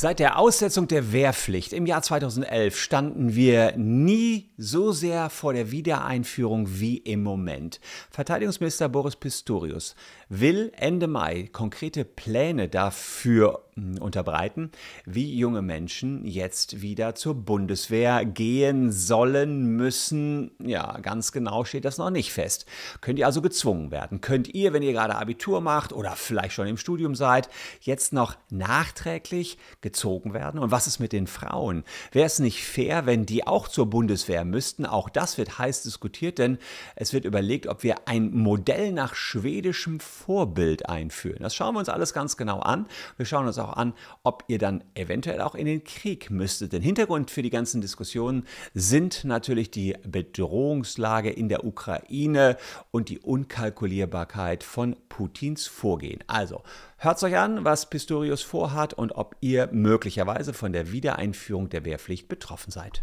Seit der Aussetzung der Wehrpflicht im Jahr 2011 standen wir nie so sehr vor der Wiedereinführung wie im Moment. Verteidigungsminister Boris Pistorius will Ende Mai konkrete Pläne dafür hm, unterbreiten, wie junge Menschen jetzt wieder zur Bundeswehr gehen sollen, müssen. Ja, ganz genau steht das noch nicht fest. Könnt ihr also gezwungen werden? Könnt ihr, wenn ihr gerade Abitur macht oder vielleicht schon im Studium seid, jetzt noch nachträglich gezogen werden? Und was ist mit den Frauen? Wäre es nicht fair, wenn die auch zur Bundeswehr müssten? Auch das wird heiß diskutiert, denn es wird überlegt, ob wir ein Modell nach schwedischem Vorbild einführen. Das schauen wir uns alles ganz genau an. Wir schauen uns auch an, ob ihr dann eventuell auch in den Krieg müsstet. Denn Hintergrund für die ganzen Diskussionen sind natürlich die Bedrohungslage in der Ukraine und die Unkalkulierbarkeit von Putins Vorgehen. Also, Hört euch an, was Pistorius vorhat und ob ihr möglicherweise von der Wiedereinführung der Wehrpflicht betroffen seid.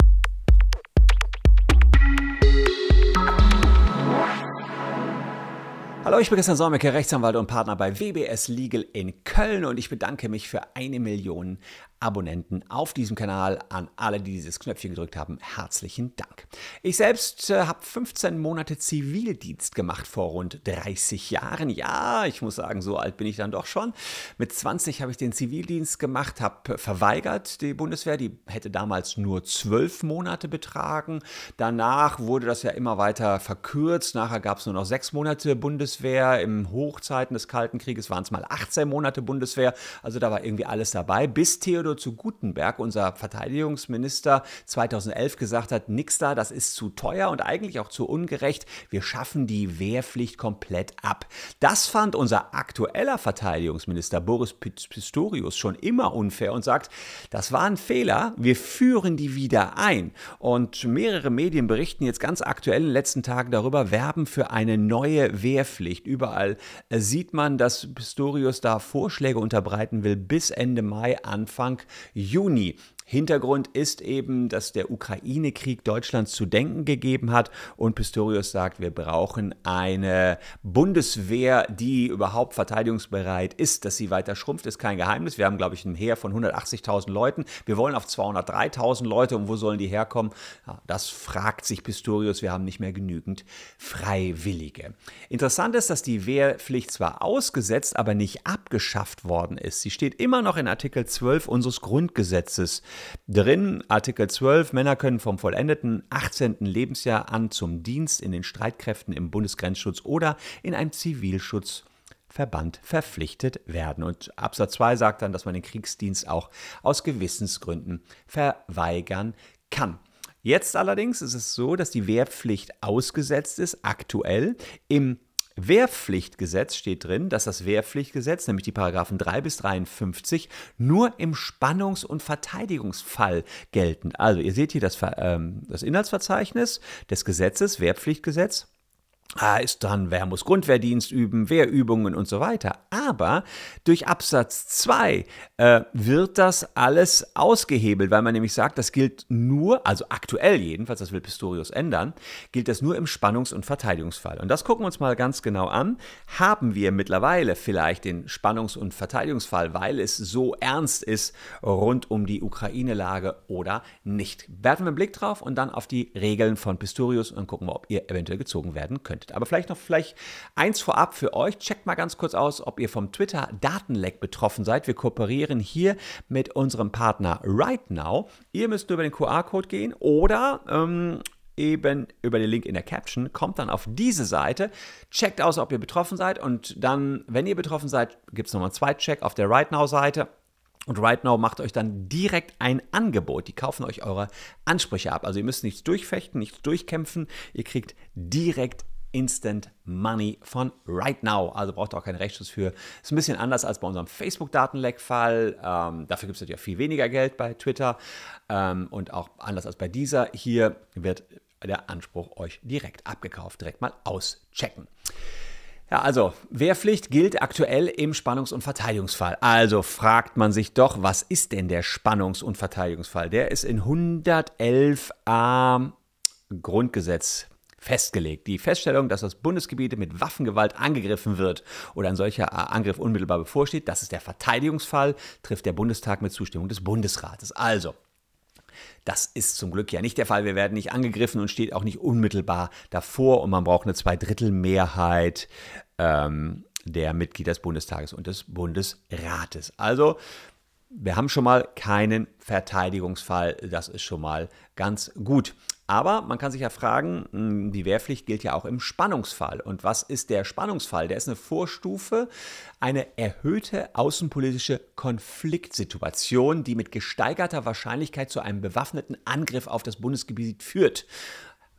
Hallo, ich bin Christian Solmecke, Rechtsanwalt und Partner bei WBS Legal in Köln und ich bedanke mich für eine Million Abonnenten auf diesem Kanal. An alle, die dieses Knöpfchen gedrückt haben, herzlichen Dank. Ich selbst äh, habe 15 Monate Zivildienst gemacht vor rund 30 Jahren. Ja, ich muss sagen, so alt bin ich dann doch schon. Mit 20 habe ich den Zivildienst gemacht, habe verweigert die Bundeswehr. Die hätte damals nur 12 Monate betragen. Danach wurde das ja immer weiter verkürzt. Nachher gab es nur noch 6 Monate Bundeswehr. Im Hochzeiten des Kalten Krieges waren es mal 18 Monate Bundeswehr. Also da war irgendwie alles dabei, bis Theodor Theodor zu Gutenberg, unser Verteidigungsminister, 2011 gesagt hat, nix da, das ist zu teuer und eigentlich auch zu ungerecht, wir schaffen die Wehrpflicht komplett ab. Das fand unser aktueller Verteidigungsminister Boris Pistorius schon immer unfair und sagt, das war ein Fehler, wir führen die wieder ein. Und mehrere Medien berichten jetzt ganz aktuell in den letzten Tagen darüber, werben für eine neue Wehrpflicht. Überall äh, sieht man, dass Pistorius da Vorschläge unterbreiten will bis Ende Mai, Anfang Anfang Juni. Hintergrund ist eben, dass der Ukraine-Krieg Deutschland zu denken gegeben hat und Pistorius sagt, wir brauchen eine Bundeswehr, die überhaupt verteidigungsbereit ist. Dass sie weiter schrumpft, ist kein Geheimnis. Wir haben, glaube ich, ein Heer von 180.000 Leuten. Wir wollen auf 203.000 Leute und wo sollen die herkommen? Ja, das fragt sich Pistorius. Wir haben nicht mehr genügend Freiwillige. Interessant ist, dass die Wehrpflicht zwar ausgesetzt, aber nicht abgeschafft worden ist. Sie steht immer noch in Artikel 12 unseres Grundgesetzes Drin Artikel 12, Männer können vom vollendeten 18. Lebensjahr an zum Dienst in den Streitkräften im Bundesgrenzschutz oder in einem Zivilschutz Verband verpflichtet werden. Und Absatz 2 sagt dann, dass man den Kriegsdienst auch aus Gewissensgründen verweigern kann. Jetzt allerdings ist es so, dass die Wehrpflicht ausgesetzt ist, aktuell im Wehrpflichtgesetz steht drin, dass das Wehrpflichtgesetz, nämlich die Paragraphen 3 bis 53, nur im Spannungs- und Verteidigungsfall gelten. Also ihr seht hier das, ähm, das Inhaltsverzeichnis des Gesetzes, Wehrpflichtgesetz. Ah, ist dann, wer muss Grundwehrdienst üben, wer Übungen und so weiter. Aber durch Absatz 2 äh, wird das alles ausgehebelt, weil man nämlich sagt, das gilt nur, also aktuell jedenfalls, das will Pistorius ändern, gilt das nur im Spannungs- und Verteidigungsfall. Und das gucken wir uns mal ganz genau an. Haben wir mittlerweile vielleicht den Spannungs- und Verteidigungsfall, weil es so ernst ist rund um die Ukraine-Lage oder nicht? Werfen wir einen Blick drauf und dann auf die Regeln von Pistorius und gucken wir, ob ihr eventuell gezogen werden könnt könntet. Aber vielleicht noch vielleicht eins vorab für euch. Checkt mal ganz kurz aus, ob ihr vom Twitter Datenleck betroffen seid. Wir kooperieren hier mit unserem Partner RightNow. Ihr müsst nur über den QR-Code gehen oder ähm, eben über den Link in der Caption, kommt dann auf diese Seite, checkt aus, ob ihr betroffen seid und dann, wenn ihr betroffen seid, gibt es nochmal einen Zweitcheck auf der Right Now Seite. Und Right Now macht euch dann direkt ein Angebot. Die kaufen euch eure Ansprüche ab. Also ihr müsst nichts durchfechten, nichts durchkämpfen. Ihr kriegt direkt Instant Money von Right Now. Also braucht ihr auch keinen Rechtsschutz für. Ist ein bisschen anders als bei unserem Facebook-Datenleck-Fall. Ähm, dafür gibt es natürlich auch viel weniger Geld bei Twitter ähm, und auch anders als bei dieser. Hier wird der Anspruch euch direkt abgekauft. Direkt mal auschecken. Ja, also Wehrpflicht gilt aktuell im Spannungs- und Verteidigungsfall. Also fragt man sich doch, was ist denn der Spannungs- und Verteidigungsfall? Der ist in 111a Grundgesetz festgelegt. Die Feststellung, dass das Bundesgebiet mit Waffengewalt angegriffen wird oder ein solcher äh, Angriff unmittelbar bevorsteht, das ist der Verteidigungsfall, trifft der Bundestag mit Zustimmung des Bundesrates. Also, das ist zum Glück ja nicht der Fall. Wir werden nicht angegriffen und steht auch nicht unmittelbar davor und man braucht eine Zweidrittelmehrheit ähm, der Mitglieder des Bundestages und des Bundesrates. Also wir haben schon mal keinen Verteidigungsfall. Das ist schon mal ganz gut. Aber man kann sich ja fragen, hm, die Wehrpflicht gilt ja auch im Spannungsfall. Und was ist der Spannungsfall? Der ist eine Vorstufe, eine erhöhte außenpolitische Konfliktsituation, die mit gesteigerter Wahrscheinlichkeit zu einem bewaffneten Angriff auf das Bundesgebiet führt.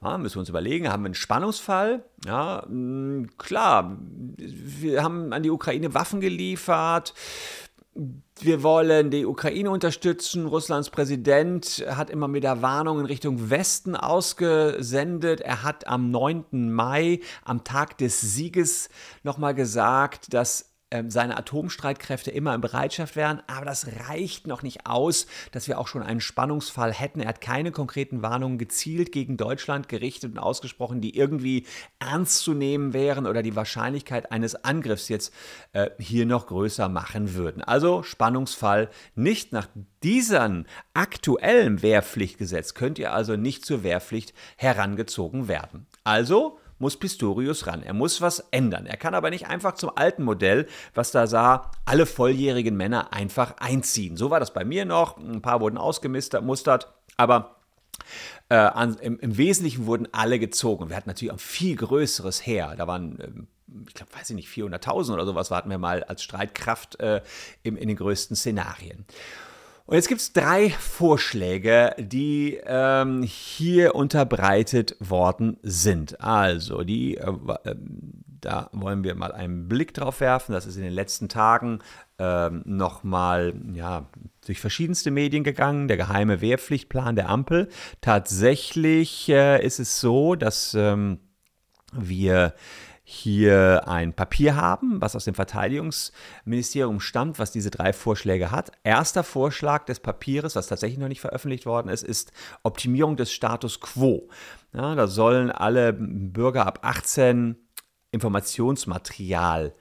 Ja, müssen wir uns überlegen, haben wir einen Spannungsfall? Ja, hm, klar, wir haben an die Ukraine Waffen geliefert wir wollen die Ukraine unterstützen. Russlands Präsident hat immer wieder Warnungen in Richtung Westen ausgesendet. Er hat am 9. Mai, am Tag des Sieges, nochmal gesagt, dass ähm, seine Atomstreitkräfte immer in Bereitschaft wären, aber das reicht noch nicht aus, dass wir auch schon einen Spannungsfall hätten. Er hat keine konkreten Warnungen gezielt gegen Deutschland gerichtet und ausgesprochen, die irgendwie ernst zu nehmen wären oder die Wahrscheinlichkeit eines Angriffs jetzt äh, hier noch größer machen würden. Also Spannungsfall nicht nach diesem aktuellen Wehrpflichtgesetz könnt ihr also nicht zur Wehrpflicht herangezogen werden. Also muss Pistorius ran. Er muss was ändern. Er kann aber nicht einfach zum alten Modell, was da sah, alle volljährigen Männer einfach einziehen. So war das bei mir noch. Ein paar wurden ausgemustert, aber äh, an, im, im, Wesentlichen wurden alle gezogen. Wir hatten natürlich ein viel größeres Heer. Da waren, ähm, ich glaube, weiß ich nicht, 400.000 oder sowas warten wir mal als Streitkraft äh, im, in den größten Szenarien. Und jetzt gibt es drei Vorschläge, die ähm, hier unterbreitet worden sind. Also, die, äh, äh, da wollen wir mal einen Blick drauf werfen. Das ist in den letzten Tagen äh, nochmal ja, durch verschiedenste Medien gegangen. Der geheime Wehrpflichtplan der Ampel. Tatsächlich äh, ist es so, dass ähm, wir hier ein Papier haben, was aus dem Verteidigungsministerium stammt, was diese drei Vorschläge hat. Erster Vorschlag des Papiers, was tatsächlich noch nicht veröffentlicht worden ist, ist Optimierung des Status quo. Ja, da sollen alle Bürger ab 18 Informationsmaterial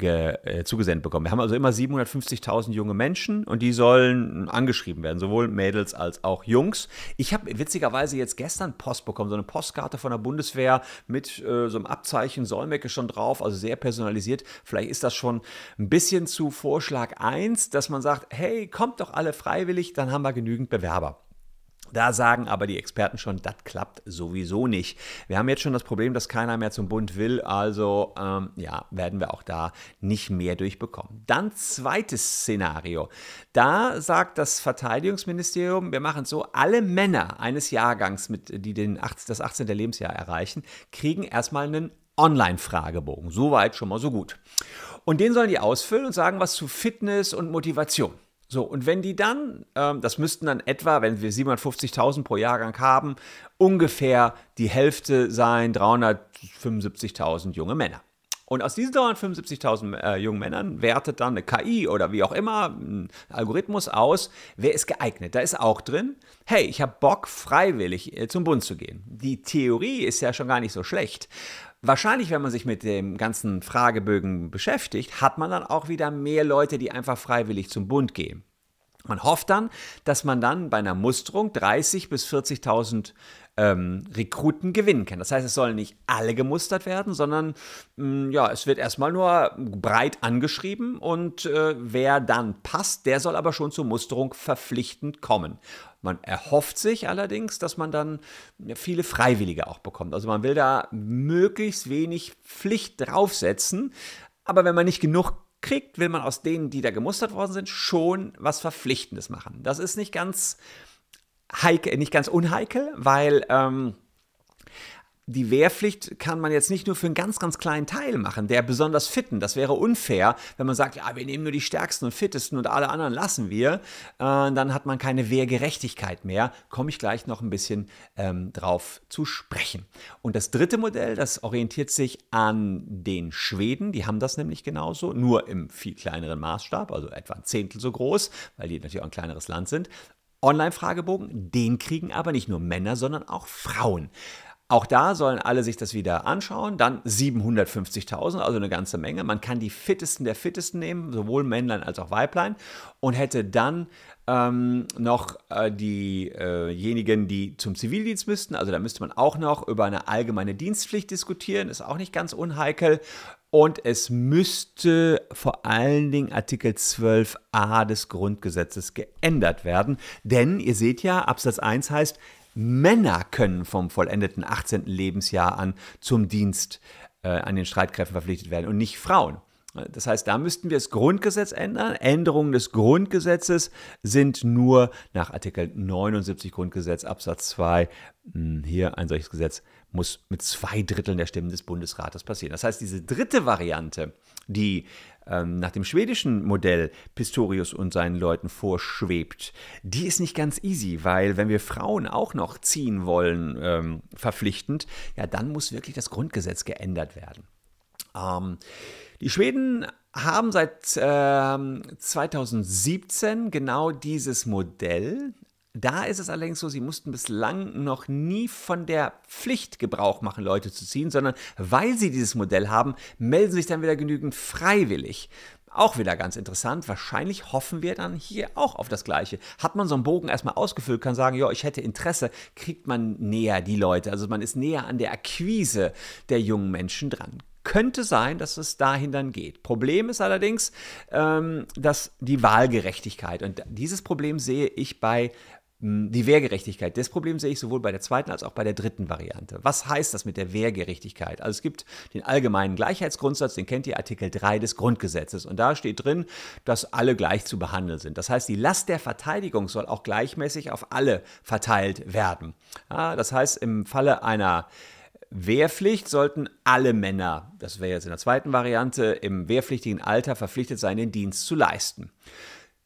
äh, zugesendet bekommen. Wir haben also immer 750.000 junge Menschen und die sollen angeschrieben werden, sowohl Mädels als auch Jungs. Ich habe witzigerweise jetzt gestern Post bekommen, so eine Postkarte von der Bundeswehr mit äh, so einem Abzeichen Solmecke schon drauf, also sehr personalisiert. Vielleicht ist das schon ein bisschen zu Vorschlag 1, dass man sagt, hey, kommt doch alle freiwillig, dann haben wir genügend Bewerber. Da sagen aber die Experten schon, das klappt sowieso nicht. Wir haben jetzt schon das Problem, dass keiner mehr zum Bund will, also ähm, ja, werden wir auch da nicht mehr durchbekommen. Dann zweites Szenario. Da sagt das Verteidigungsministerium, wir machen so, alle Männer eines Jahrgangs, mit, die den 18, das 18. Lebensjahr erreichen, kriegen erstmal einen Online-Fragebogen. Soweit schon mal so gut. Und den sollen die ausfüllen und sagen was zu Fitness und Motivation. So, und wenn die dann, ähm, das müssten dann etwa, wenn wir 750.000 pro Jahrgang haben, ungefähr die Hälfte sein, 375.000 junge Männer. Und aus diesen 375.000 äh, jungen Männern wertet dann eine KI oder wie auch immer ein Algorithmus aus, wer ist geeignet. Da ist auch drin, hey, ich habe Bock, freiwillig äh, zum Bund zu gehen. Die Theorie ist ja schon gar nicht so schlecht. Wahrscheinlich, wenn man sich mit dem ganzen Fragebögen beschäftigt, hat man dann auch wieder mehr Leute, die einfach freiwillig zum Bund gehen. Man hofft dann, dass man dann bei einer Musterung 30.000 bis 40.000 ähm, Rekruten gewinnen können. Das heißt, es sollen nicht alle gemustert werden, sondern mh, mm, ja, es wird erstmal nur breit angeschrieben und äh, wer dann passt, der soll aber schon zur Musterung verpflichtend kommen. Man erhofft sich allerdings, dass man dann viele Freiwillige auch bekommt. Also man will da möglichst wenig Pflicht draufsetzen. Aber wenn man nicht genug kriegt, will man aus denen, die da gemustert worden sind, schon was Verpflichtendes machen. Das ist nicht ganz heikel, nicht ganz unheikel, weil ähm, die Wehrpflicht kann man jetzt nicht nur für einen ganz, ganz kleinen Teil machen, der besonders fitten. Das wäre unfair, wenn man sagt, ja, wir nehmen nur die Stärksten und Fittesten und alle anderen lassen wir. Äh, dann hat man keine Wehrgerechtigkeit mehr. Komme ich gleich noch ein bisschen ähm, drauf zu sprechen. Und das dritte Modell, das orientiert sich an den Schweden. Die haben das nämlich genauso, nur im viel kleineren Maßstab, also etwa ein Zehntel so groß, weil die natürlich auch ein kleineres Land sind. Online-Fragebogen, den kriegen aber nicht nur Männer, sondern auch Frauen. Auch da sollen alle sich das wieder anschauen. Dann 750.000, also eine ganze Menge. Man kann die fittesten der fittesten nehmen, sowohl Männlein als auch Weiblein. Und hätte dann ähm, noch äh, diejenigen, äh die zum Zivildienst müssten. Also da müsste man auch noch über eine allgemeine Dienstpflicht diskutieren. Ist auch nicht ganz unheikel. Und es müsste vor allen Dingen Artikel 12a des Grundgesetzes geändert werden. Denn ihr seht ja, Absatz 1 heißt, Männer können vom vollendeten 18. Lebensjahr an zum Dienst äh, an den Streitkräften verpflichtet werden und nicht Frauen. Das heißt, da müssten wir das Grundgesetz ändern. Änderungen des Grundgesetzes sind nur nach Artikel 79 Grundgesetz Absatz 2 hm, hier ein solches Gesetz muss mit zwei Dritteln der Stimmen des Bundesrates passieren. Das heißt, diese dritte Variante, die ähm, nach dem schwedischen Modell Pistorius und seinen Leuten vorschwebt, die ist nicht ganz easy, weil wenn wir Frauen auch noch ziehen wollen, ähm, verpflichtend, ja, dann muss wirklich das Grundgesetz geändert werden. Ähm, die Schweden haben seit äh, 2017 genau dieses Modell da ist es allerdings so, sie mussten bislang noch nie von der Pflicht Gebrauch machen, Leute zu ziehen, sondern weil sie dieses Modell haben, melden sich dann wieder genügend freiwillig. Auch wieder ganz interessant. Wahrscheinlich hoffen wir dann hier auch auf das Gleiche. Hat man so einen Bogen erstmal ausgefüllt, kann sagen, ja, ich hätte Interesse, kriegt man näher die Leute. Also man ist näher an der Akquise der jungen Menschen dran. Könnte sein, dass es dahin dann geht. Problem ist allerdings, ähm, dass die Wahlgerechtigkeit und dieses Problem sehe ich bei hm, die Wehrgerechtigkeit. Das Problem sehe ich sowohl bei der zweiten als auch bei der dritten Variante. Was heißt das mit der Wehrgerechtigkeit? Also es gibt den allgemeinen Gleichheitsgrundsatz, den kennt ihr Artikel 3 des Grundgesetzes und da steht drin, dass alle gleich zu behandeln sind. Das heißt, die Last der Verteidigung soll auch gleichmäßig auf alle verteilt werden. Ja, das heißt, im Falle einer Wehrpflicht sollten alle Männer, das wäre jetzt in der zweiten Variante, im wehrpflichtigen Alter verpflichtet sein, den Dienst zu leisten.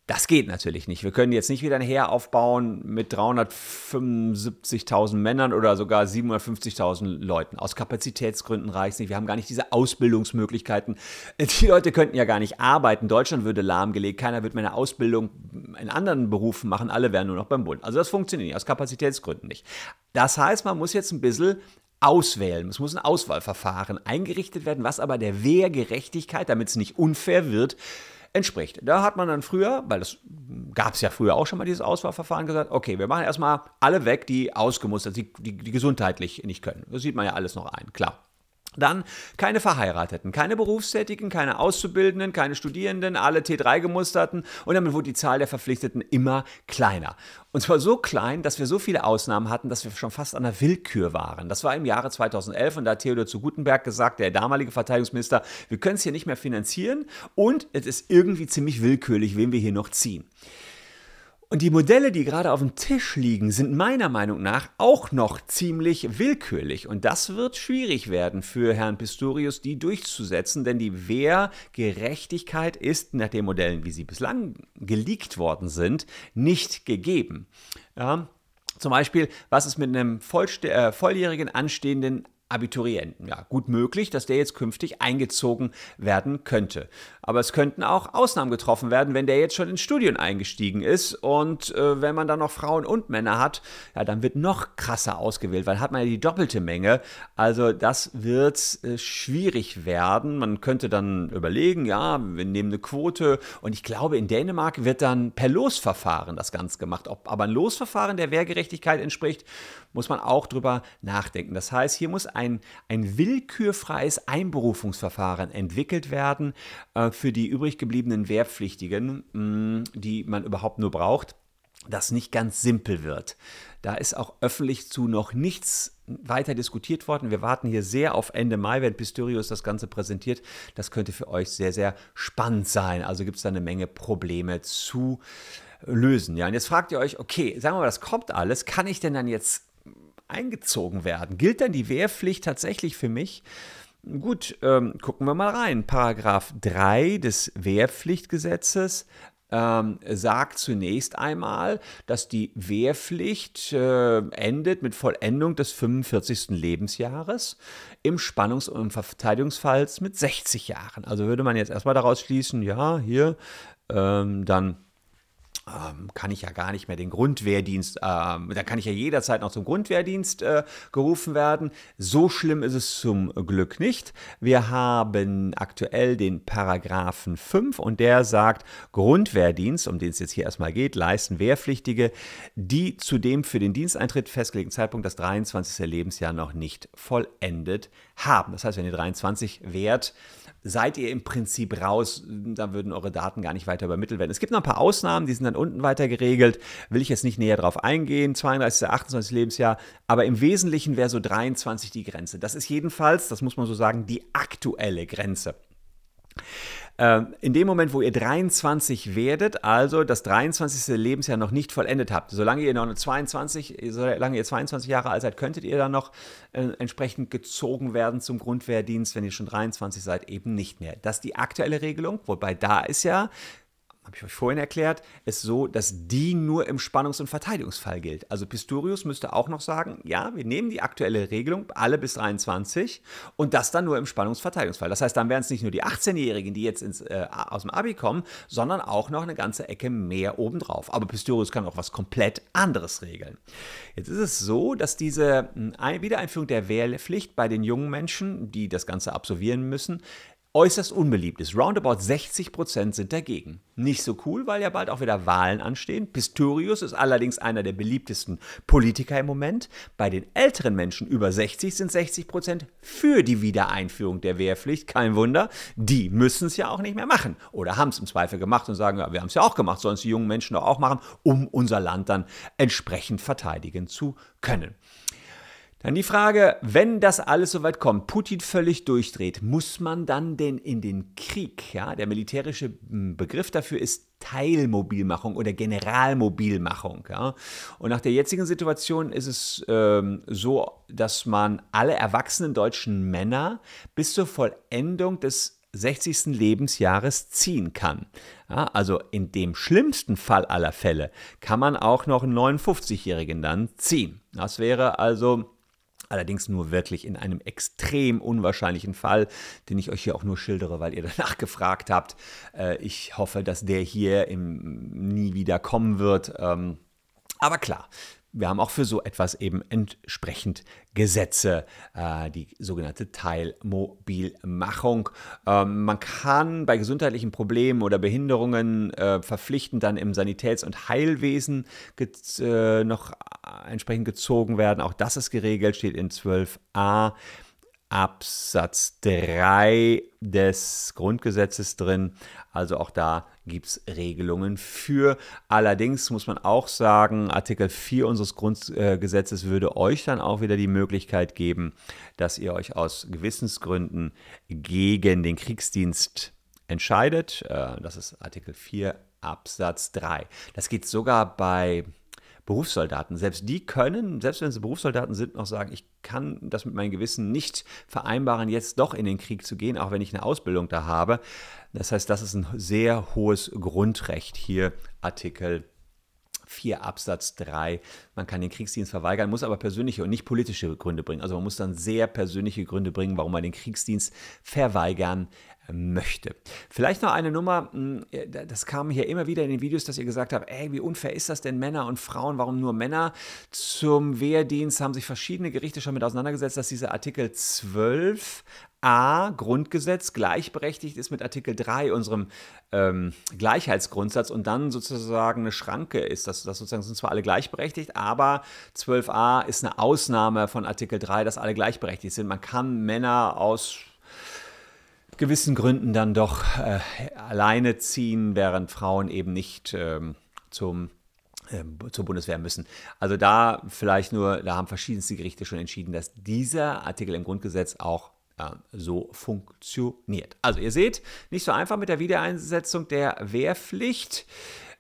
Das geht natürlich nicht. Wir können jetzt nicht wieder ein Heer aufbauen mit 375.000 Männern oder sogar 750.000 Leuten. Aus Kapazitätsgründen reicht es nicht. Wir haben gar nicht diese Ausbildungsmöglichkeiten. Die Leute könnten ja gar nicht arbeiten. Deutschland würde lahmgelegt. Keiner würde mehr eine Ausbildung in anderen Berufen machen. Alle wären nur noch beim Bund. Also das funktioniert nicht. Aus Kapazitätsgründen nicht. Das heißt, man muss jetzt ein bisschen auswählen. Es muss ein Auswahlverfahren eingerichtet werden, was aber der Wehrgerechtigkeit, damit es nicht unfair wird, entspricht. Da hat man dann früher, weil das gab es ja früher auch schon mal dieses Auswahlverfahren, gesagt, okay, wir machen erstmal alle weg, die ausgemustert, die, die, die gesundheitlich nicht können. Das sieht man ja alles noch ein, klar. Dann keine Verheirateten, keine Berufstätigen, keine Auszubildenden, keine Studierenden, alle T3-Gemusterten und damit wurde die Zahl der Verpflichteten immer kleiner. Und zwar so klein, dass wir so viele Ausnahmen hatten, dass wir schon fast an der Willkür waren. Das war im Jahre 2011 und da hat Theodor zu Gutenberg gesagt, der damalige Verteidigungsminister, wir können es hier nicht mehr finanzieren und es ist irgendwie ziemlich willkürlich, wen wir hier noch ziehen. Und die Modelle, die gerade auf dem Tisch liegen, sind meiner Meinung nach auch noch ziemlich willkürlich. Und das wird schwierig werden für Herrn Pistorius, die durchzusetzen, denn die Wehrgerechtigkeit ist nach den Modellen, wie sie bislang geleakt worden sind, nicht gegeben. Ja, zum Beispiel, was ist mit einem äh, volljährigen anstehenden Abiturienten. Ja, gut möglich, dass der jetzt künftig eingezogen werden könnte. Aber es könnten auch Ausnahmen getroffen werden, wenn der jetzt schon ins Studium eingestiegen ist und äh, wenn man dann noch Frauen und Männer hat, ja, dann wird noch krasser ausgewählt, weil hat man ja die doppelte Menge. Also das wird äh, schwierig werden. Man könnte dann überlegen, ja, wir nehmen eine Quote und ich glaube, in Dänemark wird dann per Losverfahren das Ganze gemacht. Ob aber ein Losverfahren der Wehrgerechtigkeit entspricht, muss man auch drüber nachdenken. Das heißt, hier muss ein, ein willkürfreies Einberufungsverfahren entwickelt werden äh, für die übrig gebliebenen Wehrpflichtigen, mh, mm, die man überhaupt nur braucht das nicht ganz simpel wird. Da ist auch öffentlich zu noch nichts weiter diskutiert worden. Wir warten hier sehr auf Ende Mai, wenn Pistorius das Ganze präsentiert. Das könnte für euch sehr, sehr spannend sein. Also gibt es da eine Menge Probleme zu lösen. Ja, und jetzt fragt ihr euch, okay, sagen wir mal, das kommt alles. Kann ich denn dann jetzt eingezogen werden. Gilt dann die Wehrpflicht tatsächlich für mich? Gut, ähm, gucken wir mal rein. Paragraph 3 des Wehrpflichtgesetzes ähm, sagt zunächst einmal, dass die Wehrpflicht äh, endet mit Vollendung des 45. Lebensjahres, im Spannungs- und Verteidigungsfalls mit 60 Jahren. Also würde man jetzt erstmal daraus schließen, ja, hier ähm, dann ähm, kann ich ja gar nicht mehr den Grundwehrdienst, ähm, da kann ich ja jederzeit noch zum Grundwehrdienst äh, gerufen werden. So schlimm ist es zum Glück nicht. Wir haben aktuell den Paragraphen 5 und der sagt, Grundwehrdienst, um den es jetzt hier erstmal geht, leisten Wehrpflichtige, die zu dem für den Diensteintritt festgelegten Zeitpunkt das 23. Lebensjahr noch nicht vollendet haben. Das heißt, wenn ihr 23 wert, seid ihr im Prinzip raus. Da würden eure Daten gar nicht weiter übermittelt werden. Es gibt noch ein paar Ausnahmen, die sind dann unten weiter geregelt. Will ich jetzt nicht näher drauf eingehen. 32. 28. Lebensjahr. Aber im Wesentlichen wäre so 23 die Grenze. Das ist jedenfalls, das muss man so sagen, die aktuelle Grenze. Ähm, in dem Moment, wo ihr 23 werdet, also das 23. Lebensjahr noch nicht vollendet habt, solange ihr noch 22, solange ihr 22 Jahre alt seid, könntet ihr dann noch äh, entsprechend gezogen werden zum Grundwehrdienst, wenn ihr schon 23 seid, eben nicht mehr. Das ist die aktuelle Regelung, wobei da ist ja habe ich euch vorhin erklärt, ist so, dass die nur im Spannungs- und Verteidigungsfall gilt. Also Pistorius müsste auch noch sagen, ja, wir nehmen die aktuelle Regelung, alle bis 23, und das dann nur im Spannungs- und Verteidigungsfall. Das heißt, dann wären es nicht nur die 18-Jährigen, die jetzt ins, äh, aus dem Abi kommen, sondern auch noch eine ganze Ecke mehr obendrauf. Aber Pistorius kann auch was komplett anderes regeln. Jetzt ist es so, dass diese Wiedereinführung der Wehrpflicht bei den jungen Menschen, die das Ganze absolvieren müssen, äußerst unbeliebt ist. Roundabout 60 Prozent sind dagegen. Nicht so cool, weil ja bald auch wieder Wahlen anstehen. Pistorius ist allerdings einer der beliebtesten Politiker im Moment. Bei den älteren Menschen über 60 sind 60 Prozent für die Wiedereinführung der Wehrpflicht. Kein Wunder, die müssen es ja auch nicht mehr machen. Oder haben es im Zweifel gemacht und sagen, ja, wir haben es ja auch gemacht, sollen es die jungen Menschen doch auch machen, um unser Land dann entsprechend verteidigen zu können. Dann die Frage, wenn das alles soweit kommt, Putin völlig durchdreht, muss man dann denn in den Krieg, ja, der militärische hm, Begriff dafür ist Teilmobilmachung oder Generalmobilmachung. Ja? Und nach der jetzigen Situation ist es ähm, so, dass man alle erwachsenen deutschen Männer bis zur Vollendung des 60. Lebensjahres ziehen kann. Ja, also in dem schlimmsten Fall aller Fälle kann man auch noch einen 59-Jährigen dann ziehen. Das wäre also Allerdings nur wirklich in einem extrem unwahrscheinlichen Fall, den ich euch hier auch nur schildere, weil ihr danach gefragt habt. Äh, ich hoffe, dass der hier nie wieder kommen wird. Ähm, aber klar, wir haben auch für so etwas eben entsprechend Gesetze, äh, die sogenannte Teilmobilmachung. Ähm, man kann bei gesundheitlichen Problemen oder Behinderungen äh, verpflichtend dann im Sanitäts- und Heilwesen äh, noch entsprechend gezogen werden. Auch das ist geregelt, steht in 12a. Absatz 3 des Grundgesetzes drin. Also auch da gibt es Regelungen für. Allerdings muss man auch sagen, Artikel 4 unseres Grundgesetzes würde euch dann auch wieder die Möglichkeit geben, dass ihr euch aus Gewissensgründen gegen den Kriegsdienst entscheidet. Äh, das ist Artikel 4 Absatz 3. Das geht sogar bei Berufssoldaten. Selbst die können, selbst wenn sie Berufssoldaten sind, noch sagen, ich kann das mit meinem Gewissen nicht vereinbaren, jetzt doch in den Krieg zu gehen, auch wenn ich eine Ausbildung da habe. Das heißt, das ist ein sehr hohes Grundrecht hier, Artikel 4 Absatz 3. Man kann den Kriegsdienst verweigern, muss aber persönliche und nicht politische Gründe bringen. Also man muss dann sehr persönliche Gründe bringen, warum man den Kriegsdienst verweigern möchte. Vielleicht noch eine Nummer, hm, äh, das kam hier immer wieder in den Videos, dass ihr gesagt habt, ey, wie unfair ist das denn Männer und Frauen, warum nur Männer? Zum Wehrdienst haben sich verschiedene Gerichte schon mit auseinandergesetzt, dass dieser Artikel 12 A Grundgesetz gleichberechtigt ist mit Artikel 3 unserem ähm, Gleichheitsgrundsatz und dann sozusagen eine Schranke ist. Das, das sozusagen sind zwar alle gleichberechtigt, aber 12a ist eine Ausnahme von Artikel 3, dass alle gleichberechtigt sind. Man kann Männer aus gewissen Gründen dann doch äh, alleine ziehen, während Frauen eben nicht ähm, zum ähm, zur Bundeswehr müssen. Also da vielleicht nur, da haben verschiedenste Gerichte schon entschieden, dass dieser Artikel im Grundgesetz auch äh, so funktioniert. Also ihr seht, nicht so einfach mit der Wiedereinsetzung der Wehrpflicht.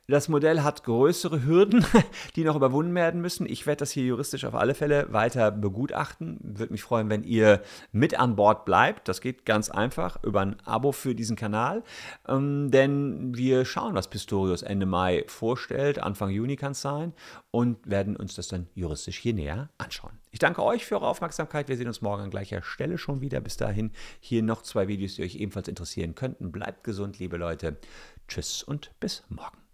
Das Modell hat größere Hürden, die noch überwunden werden müssen. Ich werde das hier juristisch auf alle Fälle weiter begutachten. Würde mich freuen, wenn ihr mit an Bord bleibt. Das geht ganz einfach über ein Abo für diesen Kanal. Ähm, denn wir schauen, was Pistorius Ende Mai vorstellt. Anfang Juni kann es sein. Und werden uns das dann juristisch hier näher anschauen. Ich danke euch für eure Aufmerksamkeit. Wir sehen uns morgen an gleicher Stelle schon wieder. Bis dahin hier noch zwei Videos, die euch ebenfalls interessieren könnten. Bleibt gesund, liebe Leute. Tschüss und bis morgen.